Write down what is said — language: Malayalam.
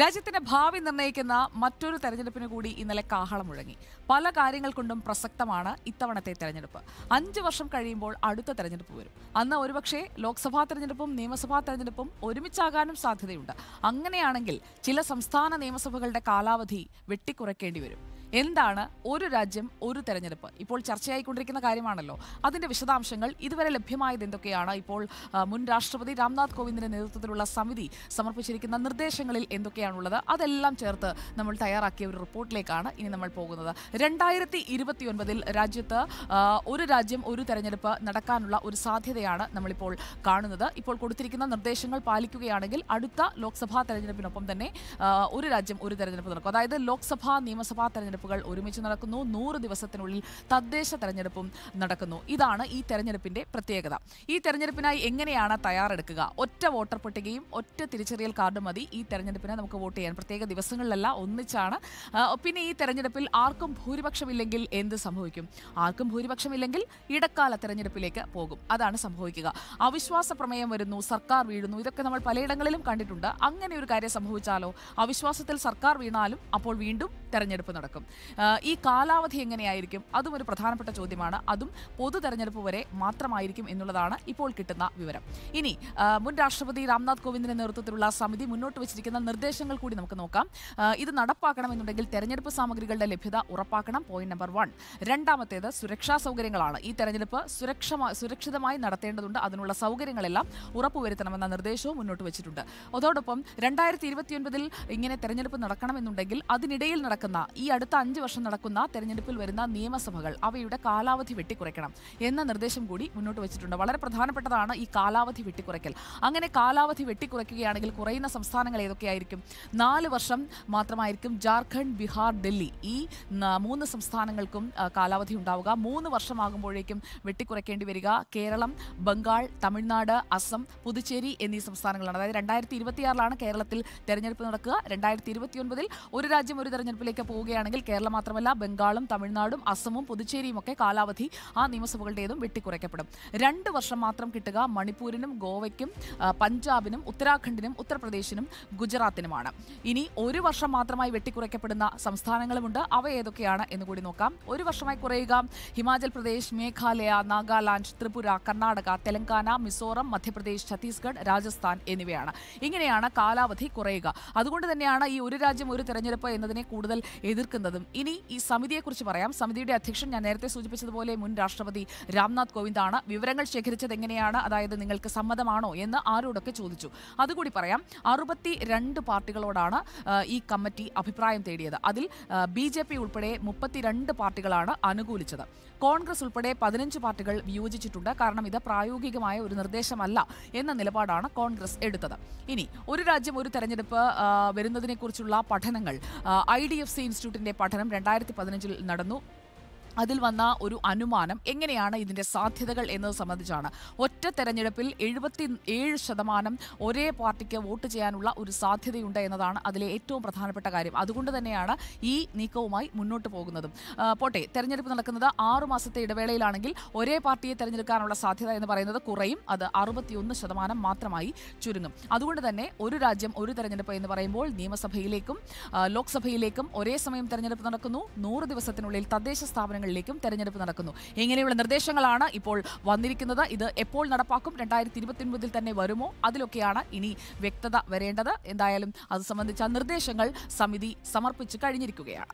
രാജ്യത്തിന്റെ ഭാവി നിർണ്ണയിക്കുന്ന മറ്റൊരു തെരഞ്ഞെടുപ്പിന് കൂടി ഇന്നലെ കാഹളം മുഴങ്ങി പല കാര്യങ്ങൾ കൊണ്ടും പ്രസക്തമാണ് ഇത്തവണത്തെ തെരഞ്ഞെടുപ്പ് അഞ്ച് വർഷം കഴിയുമ്പോൾ അടുത്ത തെരഞ്ഞെടുപ്പ് വരും അന്ന് ഒരുപക്ഷെ ലോക്സഭാ തെരഞ്ഞെടുപ്പും നിയമസഭാ തെരഞ്ഞെടുപ്പും ഒരുമിച്ചാകാനും സാധ്യതയുണ്ട് അങ്ങനെയാണെങ്കിൽ ചില സംസ്ഥാന നിയമസഭകളുടെ കാലാവധി വെട്ടിക്കുറയ്ക്കേണ്ടി വരും എന്താണ് ഒരു രാജ്യം ഒരു തെരഞ്ഞെടുപ്പ് ഇപ്പോൾ ചർച്ചയായിക്കൊണ്ടിരിക്കുന്ന കാര്യമാണല്ലോ അതിൻ്റെ വിശദാംശങ്ങൾ ഇതുവരെ ലഭ്യമായത് എന്തൊക്കെയാണ് ഇപ്പോൾ മുൻ രാഷ്ട്രപതി രാംനാഥ് കോവിന്ദിൻ്റെ നേതൃത്വത്തിലുള്ള സമിതി സമർപ്പിച്ചിരിക്കുന്ന നിർദ്ദേശങ്ങളിൽ എന്തൊക്കെയാണുള്ളത് അതെല്ലാം ചേർത്ത് നമ്മൾ തയ്യാറാക്കിയ ഒരു റിപ്പോർട്ടിലേക്കാണ് ഇനി നമ്മൾ പോകുന്നത് രണ്ടായിരത്തി ഇരുപത്തിയൊൻപതിൽ രാജ്യത്ത് ഒരു രാജ്യം ഒരു തെരഞ്ഞെടുപ്പ് നടക്കാനുള്ള ഒരു സാധ്യതയാണ് നമ്മളിപ്പോൾ കാണുന്നത് ഇപ്പോൾ കൊടുത്തിരിക്കുന്ന നിർദ്ദേശങ്ങൾ പാലിക്കുകയാണെങ്കിൽ അടുത്ത ലോക്സഭാ തെരഞ്ഞെടുപ്പിനൊപ്പം തന്നെ ഒരു രാജ്യം ഒരു തെരഞ്ഞെടുപ്പ് നടക്കും അതായത് ലോക്സഭാ നിയമസഭാ തെരഞ്ഞെടുപ്പ് തെരഞ്ഞെടുപ്പുകൾ ഒരുമിച്ച് നടക്കുന്നു നൂറ് ദിവസത്തിനുള്ളിൽ തദ്ദേശ തെരഞ്ഞെടുപ്പും നടക്കുന്നു ഇതാണ് ഈ തെരഞ്ഞെടുപ്പിന്റെ പ്രത്യേകത ഈ തെരഞ്ഞെടുപ്പിനായി എങ്ങനെയാണ് തയ്യാറെടുക്കുക ഒറ്റ വോട്ടർ പട്ടികയും ഒറ്റ തിരിച്ചറിയൽ കാർഡും മതി ഈ തെരഞ്ഞെടുപ്പിനെ നമുക്ക് വോട്ട് ചെയ്യാൻ പ്രത്യേക ദിവസങ്ങളിലല്ല ഒന്നിച്ചാണ് പിന്നെ ഈ തെരഞ്ഞെടുപ്പിൽ ആർക്കും ഭൂരിപക്ഷമില്ലെങ്കിൽ എന്ത് സംഭവിക്കും ആർക്കും ഭൂരിപക്ഷമില്ലെങ്കിൽ ഇടക്കാല തെരഞ്ഞെടുപ്പിലേക്ക് പോകും അതാണ് സംഭവിക്കുക അവിശ്വാസ പ്രമേയം വരുന്നു സർക്കാർ വീഴുന്നു ഇതൊക്കെ നമ്മൾ പലയിടങ്ങളിലും കണ്ടിട്ടുണ്ട് അങ്ങനെ ഒരു കാര്യം സംഭവിച്ചാലോ അവിശ്വാസത്തിൽ സർക്കാർ വീണാലും അപ്പോൾ വീണ്ടും തെരഞ്ഞെടുപ്പ് നടക്കും ഈ കാലാവധി എങ്ങനെയായിരിക്കും അതും ഒരു പ്രധാനപ്പെട്ട ചോദ്യമാണ് അതും പൊതു തെരഞ്ഞെടുപ്പ് വരെ മാത്രമായിരിക്കും എന്നുള്ളതാണ് ഇപ്പോൾ കിട്ടുന്ന വിവരം ഇനി മുൻ രാഷ്ട്രപതി രാംനാഥ് കോവിന്ദിന്റെ നേതൃത്വത്തിലുള്ള സമിതി മുന്നോട്ട് വെച്ചിരിക്കുന്ന നിർദ്ദേശങ്ങൾ കൂടി നമുക്ക് നോക്കാം ഇത് നടപ്പാക്കണമെന്നുണ്ടെങ്കിൽ തെരഞ്ഞെടുപ്പ് സാമഗ്രികളുടെ ലഭ്യത ഉറപ്പാക്കണം പോയിന്റ് നമ്പർ വൺ രണ്ടാമത്തേത് സുരക്ഷാ സൗകര്യങ്ങളാണ് ഈ തെരഞ്ഞെടുപ്പ് സുരക്ഷ സുരക്ഷിതമായി നടത്തേണ്ടതുണ്ട് അതിനുള്ള സൗകര്യങ്ങളെല്ലാം ഉറപ്പുവരുത്തണമെന്ന നിർദ്ദേശവും മുന്നോട്ട് വെച്ചിട്ടുണ്ട് അതോടൊപ്പം രണ്ടായിരത്തി ഇരുപത്തിയൊൻപതിൽ ഇങ്ങനെ തെരഞ്ഞെടുപ്പ് നടക്കണമെന്നുണ്ടെങ്കിൽ അതിനിടയിൽ നടക്കുന്ന നടക്കുന്ന ഈ അടുത്ത അഞ്ച് വർഷം നടക്കുന്ന തെരഞ്ഞെടുപ്പിൽ വരുന്ന നിയമസഭകൾ അവയുടെ കാലാവധി വെട്ടിക്കുറയ്ക്കണം എന്ന നിർദ്ദേശം കൂടി മുന്നോട്ട് വെച്ചിട്ടുണ്ട് വളരെ പ്രധാനപ്പെട്ടതാണ് ഈ കാലാവധി വെട്ടിക്കുറയ്ക്കൽ അങ്ങനെ കാലാവധി വെട്ടിക്കുറയ്ക്കുകയാണെങ്കിൽ കുറയുന്ന സംസ്ഥാനങ്ങൾ ഏതൊക്കെയായിരിക്കും നാല് വർഷം മാത്രമായിരിക്കും ജാർഖണ്ഡ് ബീഹാർ ഡൽഹി ഈ മൂന്ന് സംസ്ഥാനങ്ങൾക്കും കാലാവധി ഉണ്ടാവുക മൂന്ന് വർഷമാകുമ്പോഴേക്കും വെട്ടിക്കുറയ്ക്കേണ്ടി വരിക കേരളം ബംഗാൾ തമിഴ്നാട് അസം പുതുച്ചേരി എന്നീ സംസ്ഥാനങ്ങളാണ് അതായത് രണ്ടായിരത്തി ഇരുപത്തിയാറിലാണ് കേരളത്തിൽ തെരഞ്ഞെടുപ്പ് നടക്കുക രണ്ടായിരത്തി ഇരുപത്തിയൊൻപതിൽ ഒരു രാജ്യം ഒരു തെരഞ്ഞെടുപ്പിൽ നിയമസഭകളിലേക്ക് പോവുകയാണെങ്കിൽ കേരളം മാത്രമല്ല ബംഗാളും തമിഴ്നാടും അസമും പുതുച്ചേരിയും ഒക്കെ കാലാവധി ആ നിയമസഭകളുടേതും വെട്ടിക്കുറയ്ക്കപ്പെടും രണ്ട് വർഷം മാത്രം കിട്ടുക മണിപ്പൂരിനും ഗോവയ്ക്കും പഞ്ചാബിനും ഉത്തരാഖണ്ഡിനും ഉത്തർപ്രദേശിനും ഗുജറാത്തിനുമാണ് ഇനി ഒരു വർഷം മാത്രമായി വെട്ടിക്കുറയ്ക്കപ്പെടുന്ന സംസ്ഥാനങ്ങളുമുണ്ട് അവ ഏതൊക്കെയാണ് എന്ന് കൂടി നോക്കാം ഒരു വർഷമായി കുറയുക ഹിമാചൽ പ്രദേശ് മേഘാലയ നാഗാലാൻഡ് ത്രിപുര കർണാടക തെലങ്കാന മിസോറം മധ്യപ്രദേശ് ഛത്തീസ്ഗഡ് രാജസ്ഥാൻ എന്നിവയാണ് ഇങ്ങനെയാണ് കാലാവധി കുറയുക അതുകൊണ്ട് തന്നെയാണ് ഈ ഒരു രാജ്യം ഒരു തെരഞ്ഞെടുപ്പ് എന്നതിനെ കൂടുതൽ എതിർക്കുന്നതും ഇനി ഈ സമിതിയെക്കുറിച്ച് പറയാം സമിതിയുടെ അധ്യക്ഷൻ ഞാൻ നേരത്തെ സൂചിപ്പിച്ചതുപോലെ മുൻ രാഷ്ട്രപതി രാംനാഥ് കോവിന്ദാണ് വിവരങ്ങൾ ശേഖരിച്ചത് എങ്ങനെയാണ് അതായത് നിങ്ങൾക്ക് സമ്മതമാണോ എന്ന് ആരോടൊക്കെ ചോദിച്ചു അതുകൂടി പറയാം അറുപത്തി രണ്ട് പാർട്ടികളോടാണ് ഈ കമ്മിറ്റി അഭിപ്രായം തേടിയത് അതിൽ ബി ജെ പി ഉൾപ്പെടെ മുപ്പത്തിരണ്ട് പാർട്ടികളാണ് അനുകൂലിച്ചത് കോൺഗ്രസ് ഉൾപ്പെടെ പതിനഞ്ച് പാർട്ടികൾ വിയോജിച്ചിട്ടുണ്ട് കാരണം ഇത് പ്രായോഗികമായ ഒരു നിർദ്ദേശമല്ല എന്ന നിലപാടാണ് കോൺഗ്രസ് എടുത്തത് ഇനി ഒരു രാജ്യം ഒരു തെരഞ്ഞെടുപ്പ് വരുന്നതിനെക്കുറിച്ചുള്ള പഠനങ്ങൾ ഐ ഡി എഫ് സി ഇൻസ്റ്റിറ്റ്യൂട്ടിന്റെ പഠനം രണ്ടായിരത്തി പതിനഞ്ചിൽ നടന്നു അതിൽ വന്ന ഒരു അനുമാനം എങ്ങനെയാണ് ഇതിൻ്റെ സാധ്യതകൾ എന്നത് സംബന്ധിച്ചാണ് ഒറ്റ തെരഞ്ഞെടുപ്പിൽ എഴുപത്തി ഏഴ് ശതമാനം ഒരേ പാർട്ടിക്ക് വോട്ട് ചെയ്യാനുള്ള ഒരു സാധ്യതയുണ്ട് എന്നതാണ് അതിലെ ഏറ്റവും പ്രധാനപ്പെട്ട കാര്യം അതുകൊണ്ട് തന്നെയാണ് ഈ നീക്കവുമായി മുന്നോട്ട് പോകുന്നതും പോട്ടെ തെരഞ്ഞെടുപ്പ് നടക്കുന്നത് ആറു മാസത്തെ ഇടവേളയിലാണെങ്കിൽ ഒരേ പാർട്ടിയെ തെരഞ്ഞെടുക്കാനുള്ള സാധ്യത എന്ന് പറയുന്നത് കുറയും അത് അറുപത്തിയൊന്ന് ശതമാനം മാത്രമായി ചുരുങ്ങും അതുകൊണ്ട് തന്നെ ഒരു രാജ്യം ഒരു തെരഞ്ഞെടുപ്പ് എന്ന് പറയുമ്പോൾ നിയമസഭയിലേക്കും ലോക്സഭയിലേക്കും ഒരേ സമയം തെരഞ്ഞെടുപ്പ് നടക്കുന്നു നൂറ് ദിവസത്തിനുള്ളിൽ തദ്ദേശ സ്ഥാപനങ്ങൾ സ്ഥാപനങ്ങളിലേക്കും തെരഞ്ഞെടുപ്പ് നടക്കുന്നു ഇങ്ങനെയുള്ള നിർദ്ദേശങ്ങളാണ് ഇപ്പോൾ വന്നിരിക്കുന്നത് ഇത് എപ്പോൾ നടപ്പാക്കും രണ്ടായിരത്തി ഇരുപത്തിയൊൻപതിൽ തന്നെ വരുമോ അതിലൊക്കെയാണ് ഇനി വ്യക്തത വരേണ്ടത് എന്തായാലും അത് സംബന്ധിച്ച നിർദ്ദേശങ്ങൾ സമിതി സമർപ്പിച്ച് കഴിഞ്ഞിരിക്കുകയാണ്